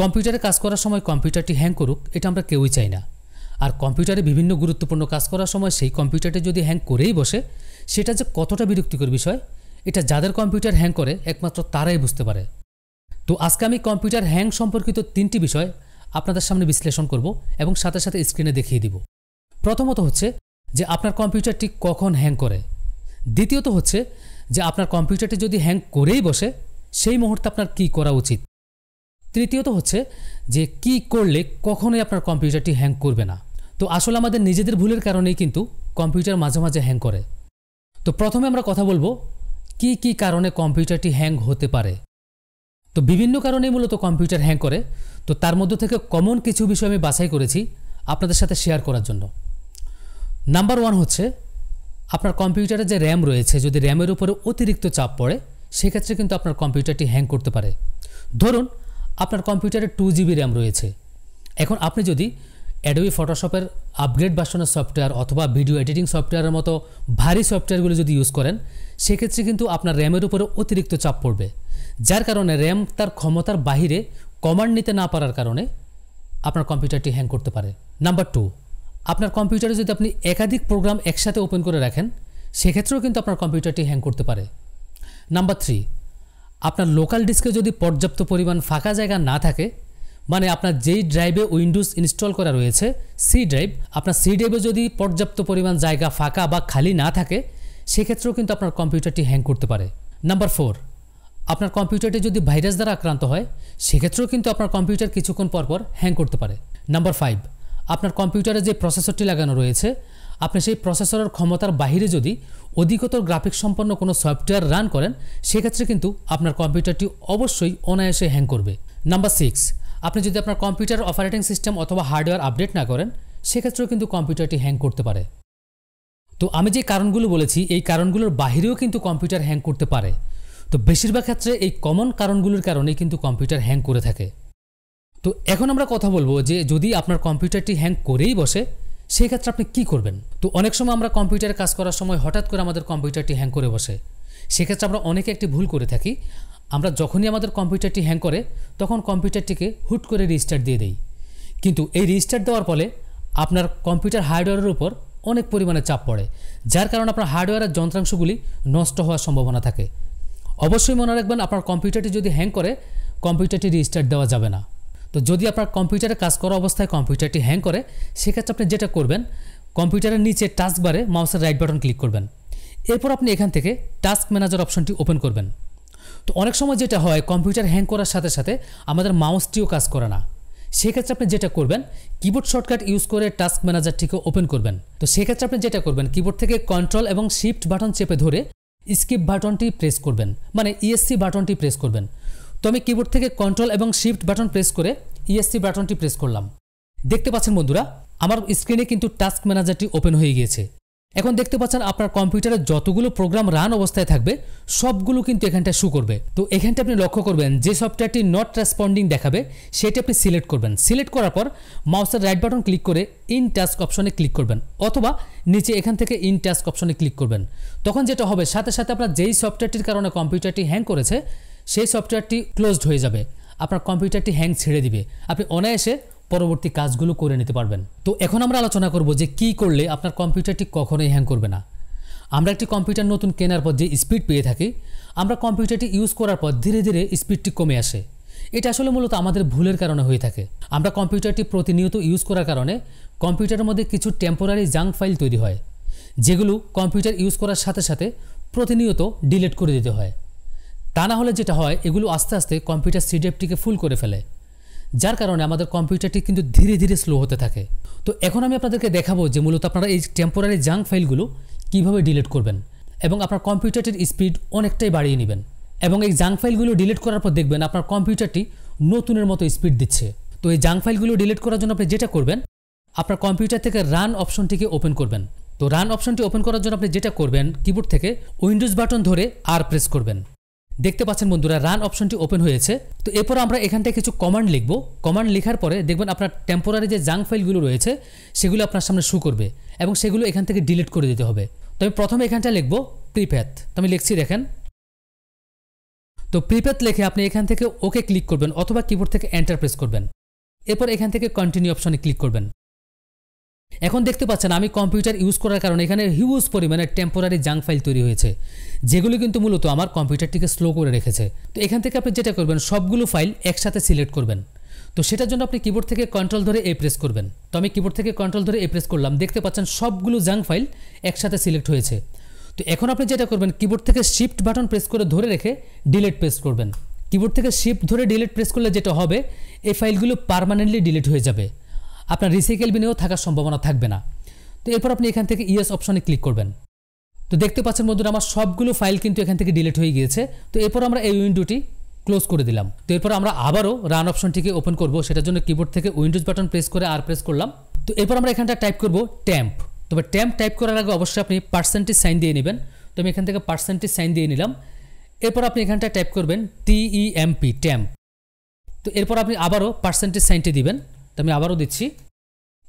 কম্পিউটারে কাজ করার সময় কম্পিউটারটি হ্যাং করুক এটা আমরা কেউই চাই না আর কম্পিউটারে বিভিন্ন গুরুত্বপূর্ণ কাজ করার সময় সেই কম্পিউটারটি যদি হ্যাং করেই বসে সেটা যে কতটা বিরক্তিকর বিষয় এটা যাদের কম্পিউটার হ্যাং করে একমাত্র তারাই বুঝতে পারে তো আজকে আমি কম্পিউটার হ্যাং সম্পর্কিত তিনটি বিষয় আপনাদের সামনে বিশ্লেষণ করব এবং সাথে সাথে স্ক্রিনে দেখিয়ে দিব প্রথমত হচ্ছে যে আপনার কম্পিউটারটি কখন হ্যাং করে দ্বিতীয়ত হচ্ছে যে আপনার কম্পিউটারটি যদি হ্যাং করেই বসে সেই মুহূর্তে আপনার কি করা উচিত তৃতীয়ত হচ্ছে যে কি করলে কখনোই আপনার কম্পিউটারটি হ্যাং করবে না তো আসলে আমাদের নিজেদের ভুলের কারণেই কিন্তু কম্পিউটার মাঝে মাঝে হ্যাং করে তো প্রথমে আমরা কথা বলবো কি কি কারণে কম্পিউটারটি হ্যাং হতে পারে তো বিভিন্ন কারণে মূলত কম্পিউটার হ্যাং করে তো তার মধ্য থেকে কমন কিছু বিষয় আমি বাছাই করেছি আপনাদের সাথে শেয়ার করার জন্য নাম্বার ওয়ান হচ্ছে আপনার কম্পিউটারে যে র্যাম রয়েছে যদি র্যামের উপরে অতিরিক্ত চাপ পড়ে সেক্ষেত্রে কিন্তু আপনার কম্পিউটারটি হ্যাং করতে পারে ধরুন আপনার কম্পিউটারে টু জিবি র্যাম রয়েছে এখন আপনি যদি অ্যাডোবি ফটোশপের আপগ্রেড বাসনের সফটওয়্যার অথবা ভিডিও এডিটিং সফটওয়্যারের মতো ভারী সফটওয়্যারগুলো যদি ইউজ করেন সেক্ষেত্রে কিন্তু আপনার র্যামের উপরে অতিরিক্ত চাপ পড়বে যার কারণে র্যাম তার ক্ষমতার বাহিরে কমান্ড নিতে না পারার কারণে আপনার কম্পিউটারটি হ্যাং করতে পারে নাম্বার টু আপনার কম্পিউটারে যদি আপনি একাধিক প্রোগ্রাম একসাথে ওপেন করে রাখেন সেক্ষেত্রেও কিন্তু আপনার কম্পিউটারটি হ্যাং করতে পারে নাম্বার থ্রি আপনার লোকাল ডিস্কে যদি পর্যাপ্ত পরিমাণ ফাঁকা জায়গা না থাকে মানে আপনার যেই ড্রাইভে উইন্ডোজ ইনস্টল করা রয়েছে সি ড্রাইভ আপনার সি ড্রাইভে যদি পর্যাপ্ত পরিমাণ জায়গা ফাঁকা বা খালি না থাকে সেক্ষেত্রেও কিন্তু আপনার কম্পিউটারটি হ্যাং করতে পারে নাম্বার ফোর আপনার কম্পিউটারটি যদি ভাইরাস দ্বারা আক্রান্ত হয় সেক্ষেত্রেও কিন্তু আপনার কম্পিউটার কিছুক্ষণ পরপর হ্যাং করতে পারে নাম্বার ফাইভ আপনার কম্পিউটারে যে প্রসেসরটি লাগানো রয়েছে আপনি সেই প্রসেসরের ক্ষমতার বাহিরে যদি অধিকতর গ্রাফিক্স সম্পন্ন কোনো সফটওয়্যার রান করেন সেক্ষেত্রে কিন্তু আপনার কম্পিউটারটি অবশ্যই অনায়াসে হ্যাং করবে নাম্বার সিক্স আপনি যদি আপনার কম্পিউটার অপারেটিং সিস্টেম অথবা হার্ডওয়্যার আপডেট না করেন সেক্ষেত্রেও কিন্তু কম্পিউটারটি হ্যাং করতে পারে তো আমি যে কারণগুলো বলেছি এই কারণগুলোর বাহিরেও কিন্তু কম্পিউটার হ্যাং করতে পারে তো বেশিরভাগ ক্ষেত্রে এই কমন কারণগুলোর কারণেই কিন্তু কম্পিউটার হ্যাং করে থাকে তো এখন আমরা কথা বলবো যে যদি আপনার কম্পিউটারটি হ্যাং করেই বসে সেই ক্ষেত্রে আপনি কি করবেন তো অনেক সময় আমরা কম্পিউটারে কাজ করার সময় হঠাৎ করে আমাদের কম্পিউটারটি হ্যাং করে বসে সেক্ষেত্রে আমরা অনেকে একটি ভুল করে থাকি আমরা যখনই আমাদের কম্পিউটারটি হ্যাং করে তখন কম্পিউটারটিকে হুট করে রিস্টার্ট দিয়ে দেই কিন্তু এই রিস্টার্ট দেওয়ার ফলে আপনার কম্পিউটার হার্ডওয়্যারের উপর অনেক পরিমাণে চাপ পড়ে যার কারণে আপনার হার্ডওয়্যারের যন্ত্রাংশগুলি নষ্ট হওয়ার সম্ভাবনা থাকে অবশ্যই মনে রাখবেন আপনার কম্পিউটারটি যদি হ্যাং করে কম্পিউটারটি রিস্টার্ট দেওয়া যাবে না তো যদি আপনার কম্পিউটারে কাজ করা অবস্থায় কম্পিউটারটি হ্যাং করে সেক্ষেত্রে আপনি যেটা করবেন কম্পিউটারের নিচে টাস্কবারে মাউসের রাইট বাটন ক্লিক করবেন এরপর আপনি এখান থেকে টাস্ক ম্যানেজার অপশনটি ওপেন করবেন তো অনেক সময় যেটা হয় কম্পিউটার হ্যাং করার সাথে সাথে আমাদের মাউসটিও কাজ করে না সেক্ষেত্রে আপনি যেটা করবেন কিবোর্ড শর্টকাট ইউজ করে টাস্ক ম্যানেজারটিকে ওপেন করবেন তো সেক্ষেত্রে আপনি যেটা করবেন কিবোর্ড থেকে কন্ট্রোল এবং শিফট বাটন চেপে ধরে স্কিপ বাটনটি প্রেস করবেন মানে ইএসসি বাটনটি প্রেস করবেন তো আমি কিবোর্ড থেকে কন্ট্রোল এবং শিফট বাটন প্রেস করে ইএসসি বাটনটি প্রেস করলাম দেখতে পাচ্ছেন বন্ধুরা আমার স্ক্রিনে কিন্তু টাস্ক ম্যানেজারটি ওপেন হয়ে গিয়েছে এখন দেখতে পাচ্ছেন আপনার কম্পিউটারে যতগুলো প্রোগ্রাম রান অবস্থায় থাকবে সবগুলো কিন্তু এখানটা শু করবে তো এখানটা আপনি লক্ষ্য করবেন যে সফটওয়্যারটি নট রেসপন্ডিং দেখাবে সেটি আপনি সিলেক্ট করবেন সিলেক্ট করার পর মাউসের রাইট বাটন ক্লিক করে ইন টাস্ক অপশনে ক্লিক করবেন অথবা নিচে এখান থেকে ইন টাস্ক অপশনে ক্লিক করবেন তখন যেটা হবে সাথে সাথে আপনার যেই সফটওয়্যারটির কারণে কম্পিউটারটি হ্যাং করেছে সেই সফটওয়্যারটি ক্লোজড হয়ে যাবে আপনার কম্পিউটারটি হ্যাং ছেড়ে দিবে আপনি অনায়াসে পরবর্তী কাজগুলো করে নিতে পারবেন তো এখন আমরা আলোচনা করব যে কি করলে আপনার কম্পিউটারটি কখনোই হ্যাং করবে না আমরা একটি কম্পিউটার নতুন কেনার পর যে স্পিড পেয়ে থাকি আমরা কম্পিউটারটি ইউজ করার পর ধীরে ধীরে স্পিডটি কমে আসে এটা আসলে মূলত আমাদের ভুলের কারণে হয়ে থাকে আমরা কম্পিউটারটি প্রতিনিয়ত ইউজ করার কারণে কম্পিউটারের মধ্যে কিছু টেম্পোরারি জাঙ্ক ফাইল তৈরি হয় যেগুলো কম্পিউটার ইউজ করার সাথে সাথে প্রতিনিয়ত ডিলিট করে দিতে হয় তা না হলে যেটা হয় এগুলো আস্তে আস্তে কম্পিউটার সিডিএফটিকে ফুল করে ফেলে যার কারণে আমাদের কম্পিউটারটি কিন্তু ধীরে ধীরে স্লো হতে থাকে তো এখন আমি আপনাদেরকে দেখাবো যে মূলত আপনারা এই টেম্পোরারি জাঙ্ক ফাইলগুলো কিভাবে ডিলিট করবেন এবং আপনার কম্পিউটারটির স্পিড অনেকটাই বাড়িয়ে নেবেন এবং এই জাঙ্ক ফাইলগুলো ডিলিট করার পর দেখবেন আপনার কম্পিউটারটি নতুনের মতো স্পিড দিচ্ছে তো এই জাঙ্ক ফাইলগুলো ডিলিট করার জন্য আপনি যেটা করবেন আপনার কম্পিউটার থেকে রান অপশনটিকে ওপেন করবেন তো রান অপশনটি ওপেন করার জন্য আপনি যেটা করবেন কিবোর্ড থেকে উইন্ডোজ বাটন ধরে আর প্রেস করবেন দেখতে পাচ্ছেন বন্ধুরা রান অপশনটি ওপেন হয়েছে তো এরপর আমরা এখানটায় কিছু কমান্ড লিখব কমান্ড লেখার পরে দেখবেন আপনার টেম্পোরারি যে জাঙ্ক ফাইলগুলো রয়েছে সেগুলো আপনার সামনে শু করবে এবং সেগুলো এখান থেকে ডিলিট করে দিতে হবে তো আমি প্রথমে এখানটা লিখবো প্রিপ্যাথ তো আমি লিখছি দেখেন তো প্রিপ্যাথ লেখে আপনি এখান থেকে ওকে ক্লিক করবেন অথবা কিবোর্ড থেকে এন্টার প্রেস করবেন এরপর এখান থেকে কন্টিনিউ অপশনে ক্লিক করবেন এখন দেখতে পাচ্ছেন আমি কম্পিউটার ইউজ করার কারণে এখানে হিউজ পরিমাণে টেম্পোরারি জাঙ্ক ফাইল তৈরি হয়েছে যেগুলো কিন্তু মূলত আমার কম্পিউটারটিকে স্লো করে রেখেছে তো এখান থেকে আপনি যেটা করবেন সবগুলো ফাইল একসাথে সিলেক্ট করবেন তো সেটার জন্য আপনি কিবোর্ড থেকে কন্ট্রোল ধরে এ প্রেস করবেন তো আমি কিবোর্ড থেকে কন্ট্রোল ধরে এ প্রেস করলাম দেখতে পাচ্ছেন সবগুলো জাঙ্ক ফাইল একসাথে সিলেক্ট হয়েছে তো এখন আপনি যেটা করবেন কিবোর্ড থেকে শিফট বাটন প্রেস করে ধরে রেখে ডিলেট প্রেস করবেন কিবোর্ড থেকে শিফট ধরে ডিলেট প্রেস করলে যেটা হবে এই ফাইলগুলো পারমানেন্টলি ডিলিট হয়ে যাবে আপনার রিসাইকেল বিনেও থাকার সম্ভাবনা থাকবে না তো এরপর আপনি এখান থেকে ইয়েস অপশনে ক্লিক করবেন তো দেখতে পাচ্ছেন বন্ধুরা আমার সবগুলো ফাইল কিন্তু এখান থেকে ডিলিট হয়ে গিয়েছে তো এরপর আমরা এই উইন্ডোটি ক্লোজ করে দিলাম তো এরপর আমরা আবারও রান অপশনটিকে ওপেন করব সেটার জন্য কিবোর্ড থেকে উইন্ডোজ বাটন প্রেস করে আর প্রেস করলাম তো এরপর আমরা এখানটা টাইপ করব ট্যাম্প তবে ট্যাম্প টাইপ করার আগে অবশ্যই আপনি পার্সেন্টেজ সাইন দিয়ে নেবেন তো আমি এখান থেকে পার্সেন্টেজ সাইন দিয়ে নিলাম এরপর আপনি এখানটা টাইপ করবেন টিইএমপি ট্যাম্প তো এরপর আপনি আবারও পার্সেন্টেজ সাইনটি দিবেন তো আমি আবারও দিচ্ছি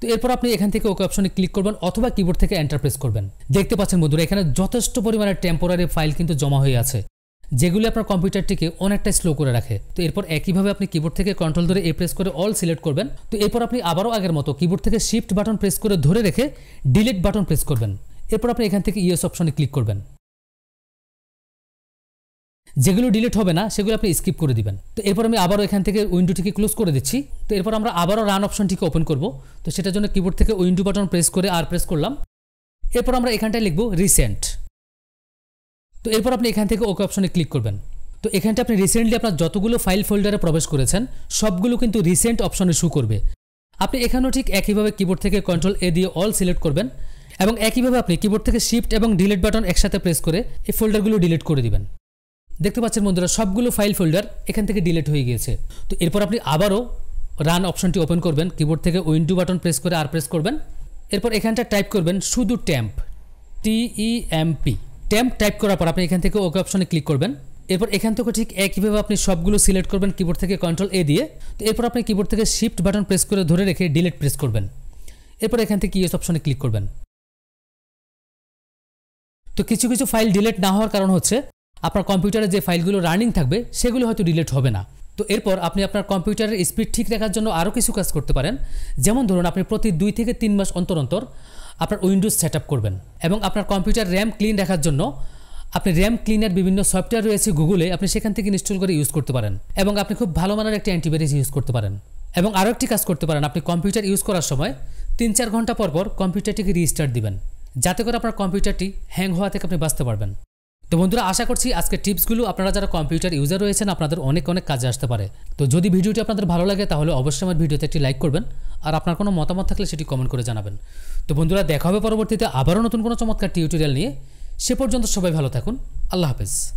তো এরপর আপনি এখান থেকে ওকে অপশনে ক্লিক করবেন অথবা কিবোর্ড থেকে এন্টার প্রেস করবেন দেখতে পাচ্ছেন বন্ধুরা এখানে যথেষ্ট পরিমাণে টেম্পোরারি ফাইল কিন্তু জমা হয়ে আছে যেগুলি আপনার কম্পিউটারটিকে অনেকটাই স্লো করে রাখে তো এরপর একইভাবে আপনি কিবোর্ড থেকে কন্ট্রোল ধরে এ প্রেস করে অল সিলেক্ট করবেন তো এরপর আপনি আবারও আগের মতো কিবোর্ড থেকে শিফট বাটন প্রেস করে ধরে রেখে ডিলিট বাটন প্রেস করবেন এরপর আপনি এখান থেকে ইয়েস অপশনে ক্লিক করবেন যেগুলো ডিলিট হবে না সেগুলো আপনি স্কিপ করে দিবেন তো এরপর আমি আবারও এখান থেকে উইন্ডোটিকে ক্লোজ করে দিচ্ছি তো এরপর আমরা আবারও রান অপশনটিকে ওপেন করব তো সেটার জন্য কিবোর্ড থেকে উইন্ডো বাটন প্রেস করে আর প্রেস করলাম এরপর আমরা এখানটায় লিখব রিসেন্ট তো এরপর আপনি এখান থেকে ওকে অপশনে ক্লিক করবেন তো এখানটা আপনি রিসেন্টলি আপনার যতগুলো ফাইল ফোল্ডারে প্রবেশ করেছেন সবগুলো কিন্তু রিসেন্ট অপশনে শু করবে আপনি এখানেও ঠিক একইভাবে কিবোর্ড থেকে কন্ট্রোল এ দিয়ে অল সিলেক্ট করবেন এবং একইভাবে আপনি কিবোর্ড থেকে শিফট এবং ডিলিট বাটন একসাথে প্রেস করে এই ফোল্ডারগুলো ডিলিট করে দিবেন দেখতে পাচ্ছেন বন্ধুরা সবগুলো ফাইল ফোল্ডার এখান থেকে ডিলেট হয়ে গিয়েছে তো এরপর আপনি আবারও রান অপশনটি ওপেন করবেন কিবোর্ড থেকে উইন্ডো বাটন প্রেস করে আর প্রেস করবেন এরপর এখানটা টাইপ করবেন শুধু ট্যাম্প টিইএমপি ট্যাম্প টাইপ করার পর আপনি এখান থেকে ওকে অপশনে ক্লিক করবেন এরপর এখান থেকে ঠিক একইভাবে আপনি সবগুলো সিলেক্ট করবেন কিবোর্ড থেকে কন্ট্রোল এ দিয়ে তো এরপর আপনি কিবোর্ড থেকে শিফট বাটন প্রেস করে ধরে রেখে ডিলেট প্রেস করবেন এরপর এখান থেকে ইয়েস অপশনে ক্লিক করবেন তো কিছু কিছু ফাইল ডিলেট না হওয়ার কারণ হচ্ছে আপনার কম্পিউটারে যে ফাইলগুলো রানিং থাকবে সেগুলো হয়তো ডিলিট হবে না তো এরপর আপনি আপনার কম্পিউটারের স্পিড ঠিক রাখার জন্য আরও কিছু কাজ করতে পারেন যেমন ধরুন আপনি প্রতি দুই থেকে তিন মাস অন্তর অন্তর আপনার উইন্ডোজ সেট করবেন এবং আপনার কম্পিউটার র্যাম ক্লিন রাখার জন্য আপনি র্যাম ক্লিনার বিভিন্ন সফটওয়্যার রয়েছে গুগলে আপনি সেখান থেকে ইনস্টল করে ইউজ করতে পারেন এবং আপনি খুব ভালো মানের একটা অ্যান্টিভাইরাস ইউজ করতে পারেন এবং আরও একটি কাজ করতে পারেন আপনি কম্পিউটার ইউজ করার সময় তিন চার ঘন্টা পরপর কম্পিউটারটিকে রিস্টার্ট দিবেন যাতে করে আপনার কম্পিউটারটি হ্যাং হওয়া থেকে আপনি বাঁচতে পারবেন তো বন্ধুরা আশা করছি আজকে টিপসগুলো আপনারা যারা কম্পিউটার ইউজার রয়েছেন আপনাদের অনেক অনেক কাজে আসতে পারে তো যদি ভিডিওটি আপনাদের ভালো লাগে তাহলে অবশ্যই আমার ভিডিওতে একটি লাইক করবেন আর আপনার কোনো মতামত থাকলে সেটি কমেন্ট করে জানাবেন তো বন্ধুরা দেখা হবে পরবর্তীতে আবারও নতুন কোনো চমৎকার টিউটোরিয়াল নিয়ে সে পর্যন্ত সবাই ভালো থাকুন আল্লাহ হাফেজ